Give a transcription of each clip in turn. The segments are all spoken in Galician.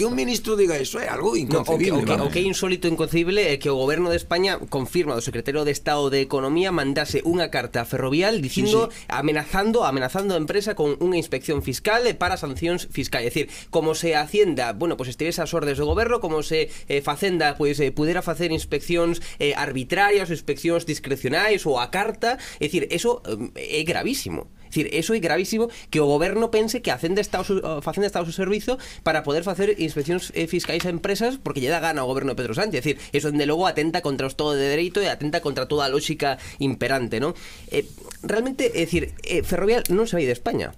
que un ministro diga eso é algo inconcebible. No, o, que, o, que, o que é insólito e inconcebible é que o goberno de España confirma do secretario de Estado de Economía mandase unha carta ferrovial dicindo sí, sí. amenazando amenazando a empresa con unha inspección fiscal para sancións fiscais. É dicir, como se Hacienda, bueno, pues estivese as ordes do goberno, como se eh, Facenda pois pues, eh, pudera facer inspeccións eh, arbitrarias, inspeccións discrecionais ou a carta, é dicir, eso eh, é gravísimo. Es decir, eso es gravísimo que el gobierno pense que hacen de Estado su servicio para poder hacer inspecciones eh, fiscales a empresas porque ya da gana al gobierno de Pedro Sánchez. Es decir, eso, desde luego atenta contra todo de derecho y atenta contra toda lógica imperante, ¿no? Eh, realmente, es decir, eh, Ferrovial no se ir de España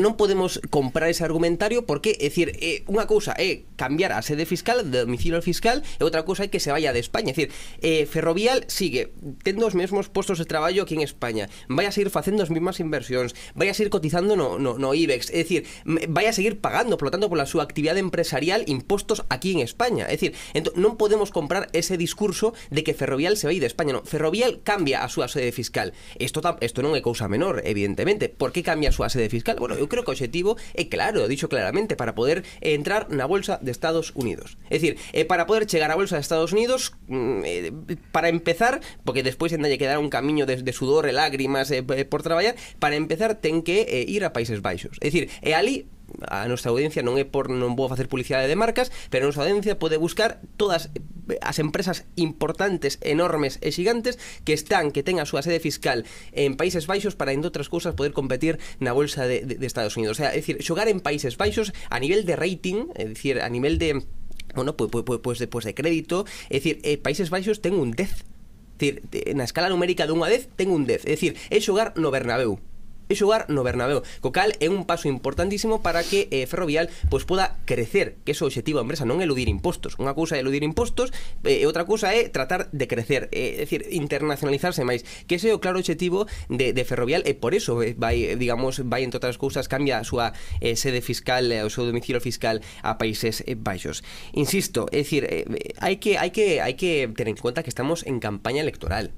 no podemos comprar ese argumentario porque, es decir, eh, una cosa es cambiar a sede fiscal, de domicilio fiscal, y e otra cosa es que se vaya de España. es decir eh, Ferrovial sigue teniendo los mismos puestos de trabajo aquí en España, vaya a seguir haciendo las mismas inversiones vaya a seguir cotizando no, no, IBEX, es decir vaya a seguir pagando, por lo tanto, por su actividad empresarial impuestos aquí en España. es decir, no podemos comprar ese discurso de que Ferrovial se vaya de España. No, Ferrovial cambia a su sede fiscal. esto no no es causa menor, evidentemente. Por qué cambia a su sede fiscal? bueno, eu creo que o objetivo é eh, claro, dicho claramente, para poder eh, entrar na bolsa de Estados Unidos. É dicir, eh, para poder chegar á bolsa de Estados Unidos, mm, eh, para empezar, porque despois ainda lle quedará un camiño de, de sudor e lágrimas eh, eh por traballar, para empezar ten que eh, ir a Países Baixos. É dicir, e ali a nosa audiencia non é por non vou facer publicidade de marcas, pero a nosa audiencia pode buscar todas as empresas importantes, enormes e xigantes que están, que ten a súa sede fiscal en Países Baixos para, entre outras cousas, poder competir na bolsa de, de, de Estados Unidos. O sea, é dicir, xogar en Países Baixos a nivel de rating, é dicir, a nivel de bueno, pues, pues, pues, de, pues de crédito, é dicir, eh, Países Baixos ten un 10 decir, na escala numérica de 1 a 10 ten un 10, é dicir, é xogar no Bernabéu e xogar no Bernabéu. Co cal é un paso importantísimo para que eh, Ferrovial pois poda crecer, que é o objetivo da empresa, non eludir impostos. Unha cousa é eludir impostos eh, e outra cousa é tratar de crecer, eh, é dicir, internacionalizarse máis, que ese é o claro obxectivo de, de Ferrovial e por eso eh, vai, digamos, vai entre outras cousas cambia a súa eh, sede fiscal, eh, o seu domicilio fiscal a Países eh, Baixos. Insisto, é dicir, eh, hai que hai que hai que ter en conta que estamos en campaña electoral.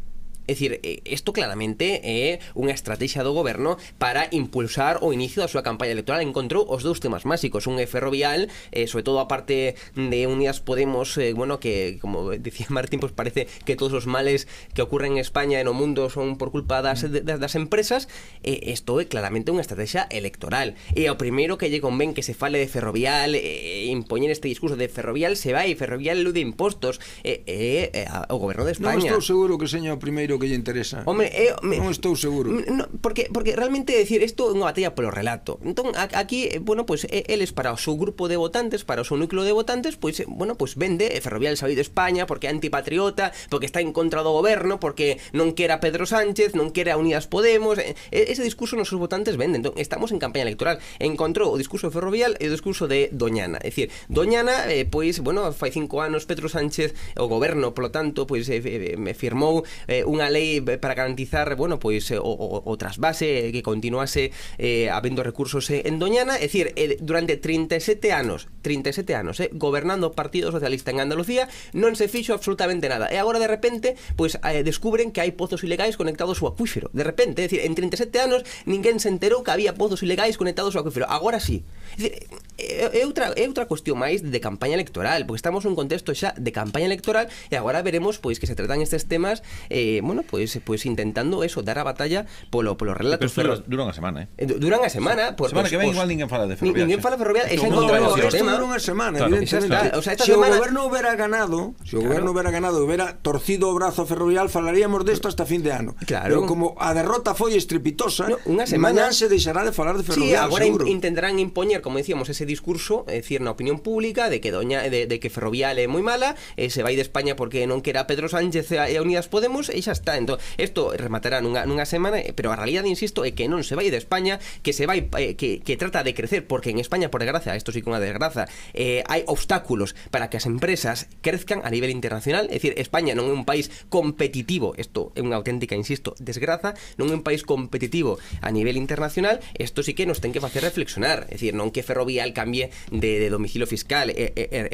É dicir, isto eh, claramente é eh, unha estrategia do goberno para impulsar o inicio da súa campaña electoral. Encontrou os dous temas máxicos, un é ferrovial, eh, sobre todo a parte de Unidas Podemos, eh, bueno, que como decía Martín, pues parece que todos os males que ocurren en España e no mundo son por culpa das, das, das empresas, eh, isto é claramente unha estrategia electoral. E o primeiro que lle convén que se fale de ferrovial, eh, impoñer este discurso de ferrovial se vai, ferrovial lude impostos, eh, eh, eh, o goberno de España. Non estou seguro que seña o primeiro que lle interesa. Hombre, eh, me, non estou seguro. No, porque porque realmente decir isto é unha batalla polo relato. Entón aquí, eh, bueno, pues, eles para o seu grupo de votantes, para o seu núcleo de votantes, pois pues, eh, bueno, pues, vende Ferrovial Saúde de España porque é antipatriota, porque está en contra do goberno, porque non quere a Pedro Sánchez, non quere a Unidas Podemos. Eh, ese discurso nos seus votantes venden. Entón, estamos en campaña electoral. Encontrou o discurso de Ferrovial e o discurso de Doñana. É dicir, Doñana, eh, pois, bueno, fai cinco anos Pedro Sánchez, o goberno, polo tanto, pois eh, me firmou eh, un ley para garantizar, bueno, pues, eh, otras bases, eh, que continuase eh, habiendo recursos en Doñana. Es decir, durante 37 años 37 años, gobernando Partido Socialista en Andalucía, no se fichó absolutamente nada. y ahora de repente, pues, descubren que hay pozos ilegales conectados su acuífero. De repente, es decir, en 37 años ninguém se enteró que había pozos ilegales conectados su acuífero. ahora sí. es otra cuestión más de campaña electoral, porque estamos en un contexto ya de campaña electoral y ahora veremos pues que se tratan estos temas eh, bueno, pues pues intentando eso, dar a batalla polo, polo relatos. Pero dura, dura unha semana, eh? eh dura unha semana. Por, semana que ven igual ninguén fala de ferrovial. Ninguén fala de ferrovial. Esa no, no, isto dura unha semana, claro, evidentemente. Está, o sea, esta si semana... o goberno hubiera ganado, se o claro. goberno hubiera ganado, hubiera torcido o brazo ferrovial, falaríamos desto hasta fin de ano. Claro. Pero como a derrota foi estrepitosa, no, unha semana... se deixará de falar de ferrovial, sí, agora seguro. In intentarán impoñer, como decíamos, ese discurso, é dicir, na opinión pública, de que doña, de, de que ferrovial é moi mala, eh, se vai de España porque non quera Pedro Sánchez e a Unidas Podemos, e xa está. esto rematará en una semana, eh, pero a realidad, insisto, es que no se ir de España, que se va, eh, que, trata de crecer, porque en España, por desgracia, esto sí que es desgraza, desgracia eh, Hay obstáculos para que las empresas crezcan a nivel internacional, Es decir, España no es un país competitivo, Esto es una auténtica, insisto, desgraza, No es un país competitivo a nivel internacional, Esto sí que nos tiene que hacer reflexionar, Es decir, no que Ferrovial cambie de, domicilio fiscal,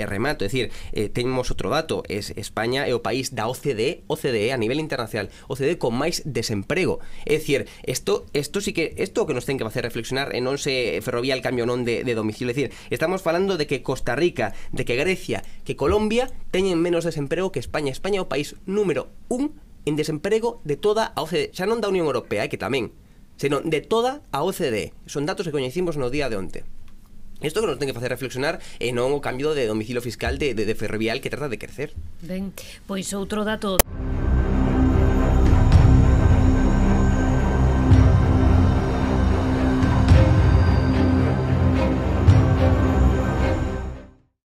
remato, Es decir, tenemos otro dato, es España es o país da OCDE, OCDE a nivel internacional social ocede con máis desemprego. É dicir, isto isto sí que isto que nos ten que facer reflexionar en non se ferrovía el cambio non de, de domicilio. É dicir, estamos falando de que Costa Rica, de que Grecia, que Colombia teñen menos desemprego que España. España é o país número un en desemprego de toda a OCDE, xa non da Unión Europea, eh, que tamén, senón de toda a OCDE. Son datos que coñecimos no día de onte. Isto que nos ten que facer reflexionar e non o cambio de domicilio fiscal de, de, de Ferrovial que trata de crecer. Ben, pois outro dato...